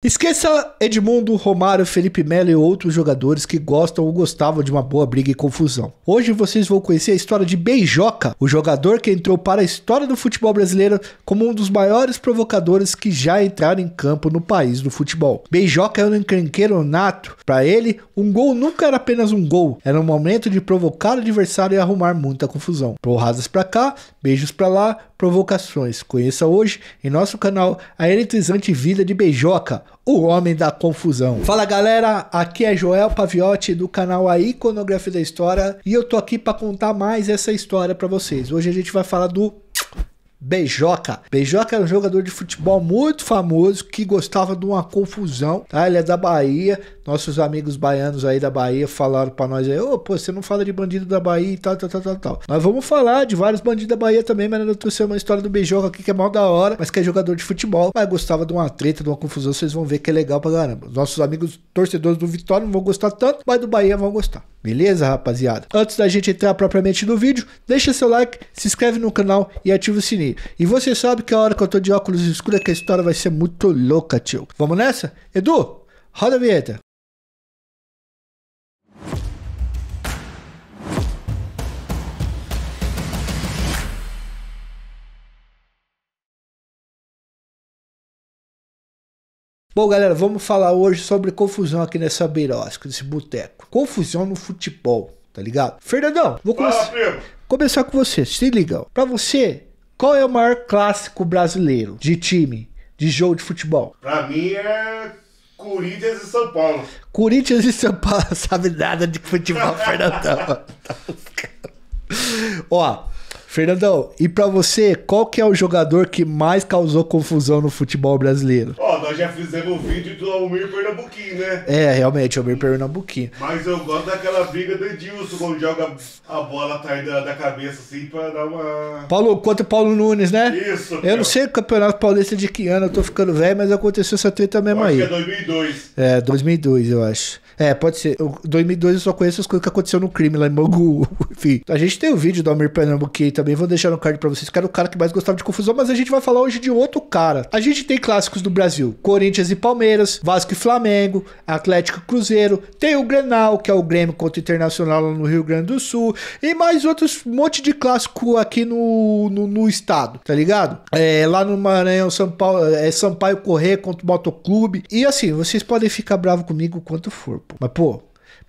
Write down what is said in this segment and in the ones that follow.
Esqueça Edmundo, Romário, Felipe Melo e outros jogadores que gostam ou gostavam de uma boa briga e confusão. Hoje vocês vão conhecer a história de Beijoca, o jogador que entrou para a história do futebol brasileiro como um dos maiores provocadores que já entraram em campo no país do futebol. Beijoca era é um encrenqueiro nato. Para ele, um gol nunca era apenas um gol, era um momento de provocar o adversário e arrumar muita confusão. Porrasas para cá, beijos para lá, provocações. Conheça hoje em nosso canal a eletrizante vida de Beijoca, o homem da confusão. Fala galera, aqui é Joel Paviotti do canal A Iconografia da História e eu tô aqui para contar mais essa história para vocês. Hoje a gente vai falar do Beijoca. Beijoca era é um jogador de futebol muito famoso que gostava de uma confusão, tá? Ele é da Bahia, nossos amigos baianos aí da Bahia falaram para nós aí, ô, oh, pô, você não fala de bandido da Bahia e tal, tal, tal, tal, tal. Nós vamos falar de vários bandidos da Bahia também, mas eu trouxe uma história do Beijoca aqui que é mal da hora, mas que é jogador de futebol, mas gostava de uma treta, de uma confusão, vocês vão ver que é legal pra caramba. Nossos amigos torcedores do Vitória não vão gostar tanto, mas do Bahia vão gostar. Beleza, rapaziada? Antes da gente entrar propriamente no vídeo, deixa seu like, se inscreve no canal e ativa o sininho. E você sabe que a hora que eu tô de óculos escuros é que a história vai ser muito louca, tio. Vamos nessa? Edu, roda a vinheta. Bom, galera, vamos falar hoje sobre confusão aqui nessa beirosca, nesse boteco. Confusão no futebol, tá ligado? Fernandão, vou começar com você. Se liga, pra você, qual é o maior clássico brasileiro de time, de jogo de futebol? Pra mim é Corinthians e São Paulo. Corinthians e São Paulo, sabe nada de futebol, Fernandão. Ó, Fernandão, e para você, qual que é o jogador que mais causou confusão no futebol brasileiro? Ó, oh, nós já fizemos um vídeo do Almir Pernambuquinho, né? É, realmente, Almir Pernambuquinho. Mas eu gosto daquela briga do Edilson, quando joga a bola atrás da, da cabeça, assim, pra dar uma... Paulo, contra o Paulo Nunes, né? Isso. Eu não sei o Campeonato Paulista de que ano, eu tô ficando velho, mas aconteceu essa treta mesmo é é, eu acho aí. Acho que é 2002. É, 2002, eu acho. É, pode ser. Eu, 2002 eu só conheço as coisas que aconteceu no crime lá em Mogu. Enfim, a gente tem o um vídeo do Amir Pernambuquê também, vou deixar no card pra vocês, que era o cara que mais gostava de confusão, mas a gente vai falar hoje de outro cara. A gente tem clássicos do Brasil, Corinthians e Palmeiras, Vasco e Flamengo, Atlético e Cruzeiro, tem o Grenal, que é o Grêmio contra o Internacional lá no Rio Grande do Sul, e mais outros, um monte de clássico aqui no, no, no estado, tá ligado? É, lá no Maranhão, São Paulo, é Sampaio Correr contra o Motoclube, e assim, vocês podem ficar bravo comigo quanto for, mas, pô,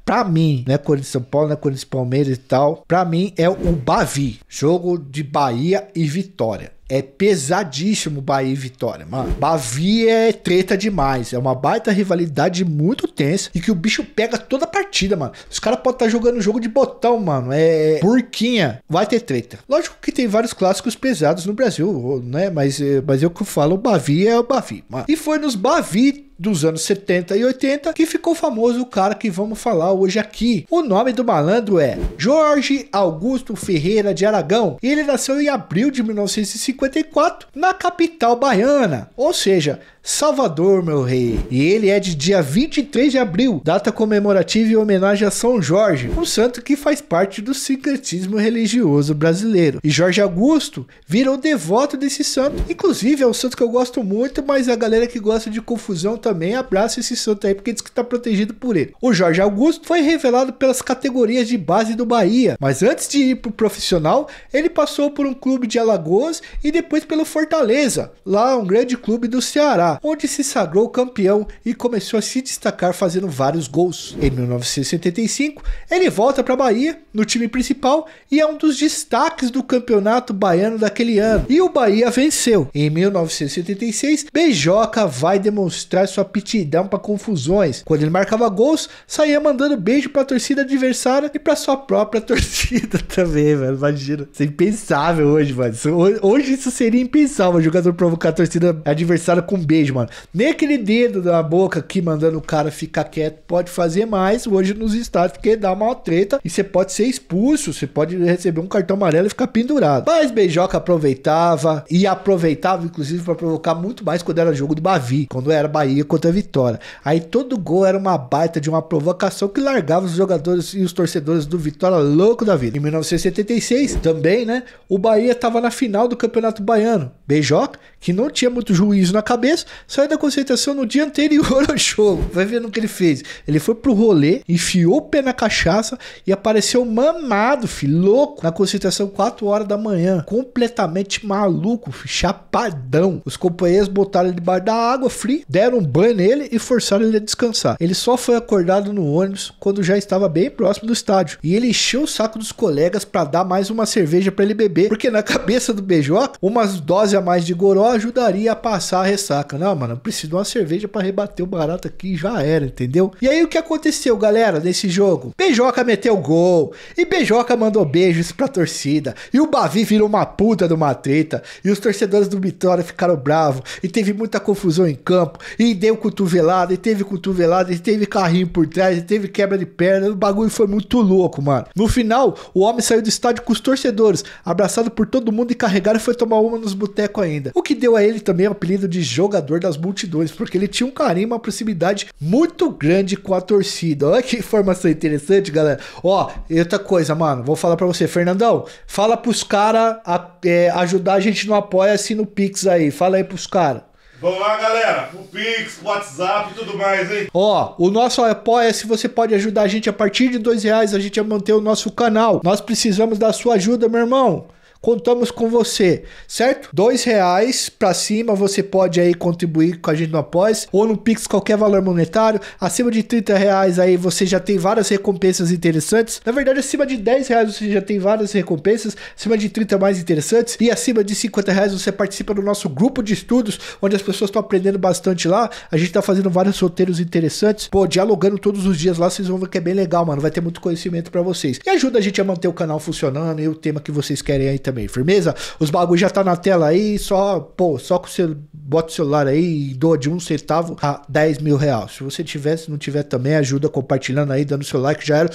pra mim, né, Corinthians São Paulo, né, Corinthians Palmeiras e tal, pra mim é o Bavi. Jogo de Bahia e Vitória. É pesadíssimo Bahia e Vitória, mano. Bavi é treta demais. É uma baita rivalidade muito tensa e que o bicho pega toda a partida, mano. Os caras podem estar tá jogando jogo de botão, mano. É burquinha. Vai ter treta. Lógico que tem vários clássicos pesados no Brasil, né? Mas, eh, mas é eu que falo, o Bavi é o Bavi, mano. E foi nos Bavi dos anos 70 e 80 que ficou famoso o cara que vamos falar hoje aqui. O nome do malandro é Jorge Augusto Ferreira de Aragão. Ele nasceu em abril de 1954 na capital baiana, ou seja, Salvador, meu rei. E ele é de dia 23 de abril, data comemorativa e homenagem a São Jorge, um santo que faz parte do sincretismo religioso brasileiro. E Jorge Augusto virou devoto desse santo. Inclusive, é um santo que eu gosto muito, mas a galera que gosta de confusão também abraça esse santo aí, porque diz que está protegido por ele. O Jorge Augusto foi revelado pelas categorias de base do Bahia, mas antes de ir pro profissional, ele passou por um clube de Alagoas e depois pelo Fortaleza, lá um grande clube do Ceará onde se sagrou campeão e começou a se destacar fazendo vários gols. Em 1975, ele volta para a Bahia, no time principal, e é um dos destaques do campeonato baiano daquele ano. E o Bahia venceu. Em 1976, Beijoca vai demonstrar sua aptidão para confusões. Quando ele marcava gols, saía mandando beijo para a torcida adversária e para sua própria torcida também, velho. Imagina. Isso é impensável hoje, mano. Hoje isso seria impensável, jogador provocar a torcida adversária com beijo beijo, mano. Nem aquele dedo da boca aqui mandando o cara ficar quieto pode fazer mais hoje nos estados, porque dá uma treta e você pode ser expulso, você pode receber um cartão amarelo e ficar pendurado. Mas Beijoca aproveitava e aproveitava, inclusive, para provocar muito mais quando era jogo do Bavi, quando era Bahia contra Vitória. Aí todo gol era uma baita de uma provocação que largava os jogadores e os torcedores do Vitória louco da vida. Em 1976, também, né? O Bahia estava na final do Campeonato Baiano. Beijoca, que não tinha muito juízo na cabeça, saiu da concentração no dia anterior ao jogo. Vai vendo o que ele fez. Ele foi pro rolê, enfiou o pé na cachaça e apareceu mamado, filho, louco, na concentração 4 horas da manhã. Completamente maluco, filho, chapadão. Os companheiros botaram ele debaixo da água, fria, deram um banho nele e forçaram ele a descansar. Ele só foi acordado no ônibus quando já estava bem próximo do estádio. E ele encheu o saco dos colegas para dar mais uma cerveja para ele beber, porque na cabeça do beijoca, umas doses a mais de goró ajudaria a passar a ressaca. Né? Não, mano, eu preciso de uma cerveja para rebater o barato aqui já era, entendeu? E aí o que aconteceu, galera, nesse jogo? Beijoca meteu gol, e Beijoca mandou beijos pra torcida, e o Bavi virou uma puta de uma treta, e os torcedores do Vitória ficaram bravos, e teve muita confusão em campo, e deu cotovelada, e teve cotovelada, e teve carrinho por trás, e teve quebra de perna, o bagulho foi muito louco, mano. No final, o homem saiu do estádio com os torcedores, abraçado por todo mundo e carregado e foi tomar uma nos botecos ainda. O que deu a ele também o apelido de jogador Salvador das multidões, porque ele tinha um carinho, uma proximidade muito grande com a torcida. Olha que informação interessante, galera. Ó, outra coisa, mano, vou falar para você, Fernandão, fala pros caras é, ajudar a gente no apoia-se no Pix aí. Fala aí pros caras. Vamos lá, galera. O Pix, WhatsApp e tudo mais, hein? Ó, o nosso apoia-se, você pode ajudar a gente a partir de dois reais, a gente a manter o nosso canal. Nós precisamos da sua ajuda, meu irmão contamos com você, certo? Dois reais para cima, você pode aí contribuir com a gente no Após ou no Pix qualquer valor monetário. Acima de 30 reais aí você já tem várias recompensas interessantes. Na verdade, acima de 10 reais você já tem várias recompensas, acima de 30 mais interessantes e acima de 50 reais você participa do nosso grupo de estudos, onde as pessoas estão aprendendo bastante lá. A gente tá fazendo vários roteiros interessantes, pô, dialogando todos os dias lá, vocês vão ver que é bem legal, mano. Vai ter muito conhecimento para vocês. E ajuda a gente a manter o canal funcionando e o tema que vocês querem aí também também. Firmeza? Os bagulhos já tá na tela aí, só, pô, só que você bota o celular aí e doa de um centavo a 10 mil reais. Se você tiver, se não tiver também, ajuda compartilhando aí, dando seu like, já era.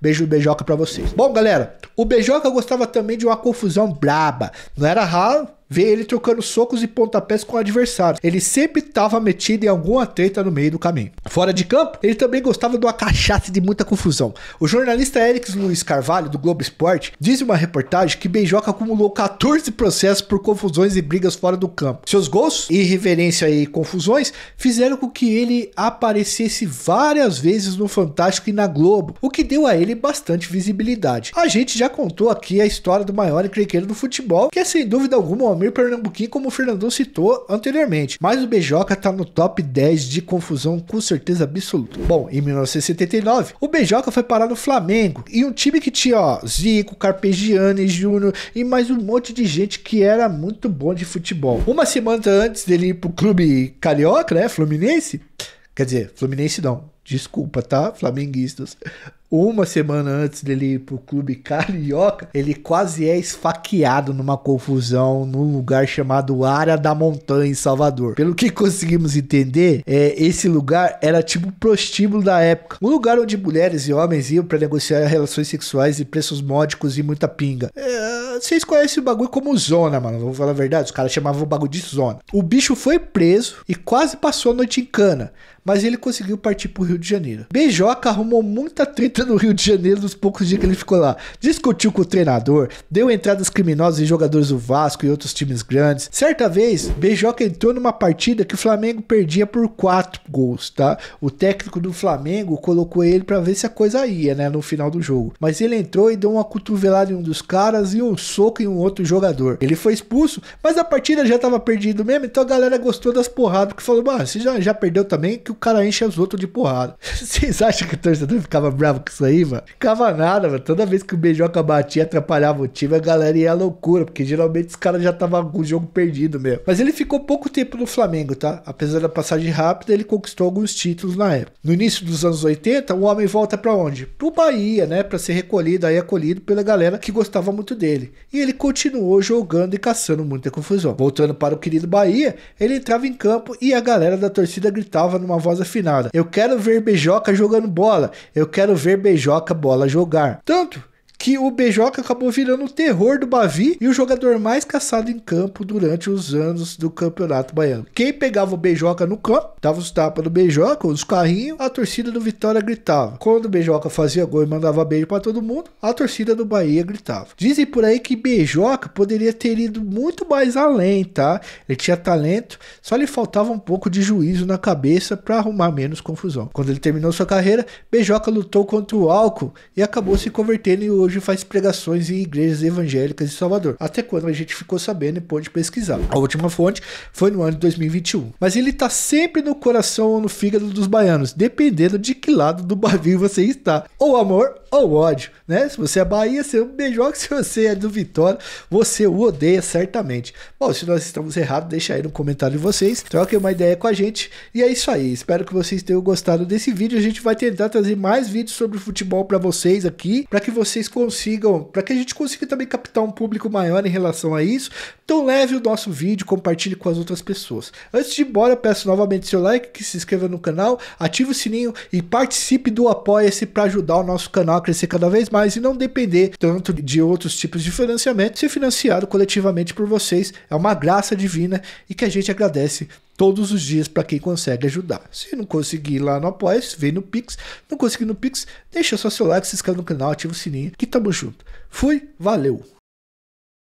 Beijo beijoca pra vocês. Bom, galera, o beijoca gostava também de uma confusão braba. Não era raro, vê ele trocando socos e pontapés com adversários. Ele sempre estava metido em alguma treta no meio do caminho. Fora de campo, ele também gostava de uma cachaça de muita confusão. O jornalista Eric Luiz Carvalho, do Globo Esporte, diz em uma reportagem que Beijoca acumulou 14 processos por confusões e brigas fora do campo. Seus gols, irreverência e confusões fizeram com que ele aparecesse várias vezes no Fantástico e na Globo, o que deu a ele bastante visibilidade. A gente já contou aqui a história do maior encrenqueiro do futebol, que é sem dúvida alguma Valmir Pernambuquim, como o Fernandão citou anteriormente. Mas o Bejoca tá no top 10 de confusão com certeza absoluta. Bom, em 1979, o Bejoca foi parar no Flamengo e um time que tinha, ó, Zico, Carpegiani, Júnior e mais um monte de gente que era muito bom de futebol. Uma semana antes dele ir pro clube carioca, né, Fluminense, quer dizer, Fluminense não, Desculpa, tá, flamenguistas. Uma semana antes dele ir pro clube carioca, ele quase é esfaqueado numa confusão num lugar chamado Área da Montanha, em Salvador. Pelo que conseguimos entender, é, esse lugar era tipo prostíbulo da época. Um lugar onde mulheres e homens iam para negociar relações sexuais e preços módicos e muita pinga. É, vocês conhecem o bagulho como zona, mano. Vamos falar a verdade, os caras chamavam o bagulho de zona. O bicho foi preso e quase passou a noite em cana, mas ele conseguiu partir pro Rio de Janeiro. Beijoca arrumou muita treta no Rio de Janeiro nos poucos dias que ele ficou lá. Discutiu com o treinador, deu entradas criminosas em jogadores do Vasco e outros times grandes. Certa vez, Beijoca entrou numa partida que o Flamengo perdia por 4 gols, tá? O técnico do Flamengo colocou ele para ver se a coisa ia, né, no final do jogo. Mas ele entrou e deu uma cotovelada em um dos caras e um soco em um outro jogador. Ele foi expulso, mas a partida já tava perdida mesmo, então a galera gostou das porradas porque falou: "Mano, você já, já perdeu também que o cara enche os outros de porrada". Vocês acham que o torcedor ficava bravo com isso aí, mano? Ficava nada, mano. Toda vez que o Beijoca batia, atrapalhava o time, a galera ia à loucura, porque geralmente os caras já estavam com o jogo perdido mesmo. Mas ele ficou pouco tempo no Flamengo, tá? Apesar da passagem rápida, ele conquistou alguns títulos na época. No início dos anos 80, o homem volta para onde? Pro Bahia, né? Para ser recolhido, aí acolhido pela galera que gostava muito dele. E ele continuou jogando e caçando muita confusão. Voltando para o querido Bahia, ele entrava em campo e a galera da torcida gritava numa voz afinada: Eu quero ver ver Beijoca jogando bola. Eu quero ver Beijoca bola jogar. Tanto que o Bejoca acabou virando o terror do Bavi e o jogador mais caçado em campo durante os anos do Campeonato Baiano. Quem pegava o Bejoca no campo, dava os tapas do Bejoca, os carrinhos, a torcida do Vitória gritava. Quando o Bejoca fazia gol e mandava beijo para todo mundo, a torcida do Bahia gritava. Dizem por aí que Bejoca poderia ter ido muito mais além, tá? Ele tinha talento, só lhe faltava um pouco de juízo na cabeça para arrumar menos confusão. Quando ele terminou sua carreira, Bejoca lutou contra o álcool e acabou se convertendo em hoje faz pregações em igrejas evangélicas em Salvador. Até quando a gente ficou sabendo e pôde pesquisar. A última fonte foi no ano de 2021. Mas ele está sempre no coração ou no fígado dos baianos, dependendo de que lado do barril você está. Ou amor ou ódio, né? Se você é Bahia, você é um beijoca. Se você é do Vitória, você o odeia certamente. Bom, se nós estamos errados, deixa aí no comentário de vocês. Troquem uma ideia com a gente. E é isso aí. Espero que vocês tenham gostado desse vídeo. A gente vai tentar trazer mais vídeos sobre futebol para vocês aqui, para que vocês consigam, para que a gente consiga também captar um público maior em relação a isso. Então leve o nosso vídeo, compartilhe com as outras pessoas. Antes de ir embora, peço novamente seu like, que se inscreva no canal, ative o sininho e participe do Apoia-se para ajudar o nosso canal crescer cada vez mais e não depender tanto de outros tipos de financiamento, ser financiado coletivamente por vocês é uma graça divina e que a gente agradece todos os dias para quem consegue ajudar. Se não conseguir lá no apoia vem no Pix. Não conseguir no Pix, deixa seu like, se inscreve no canal, ativa o sininho que tamo junto. Fui, valeu!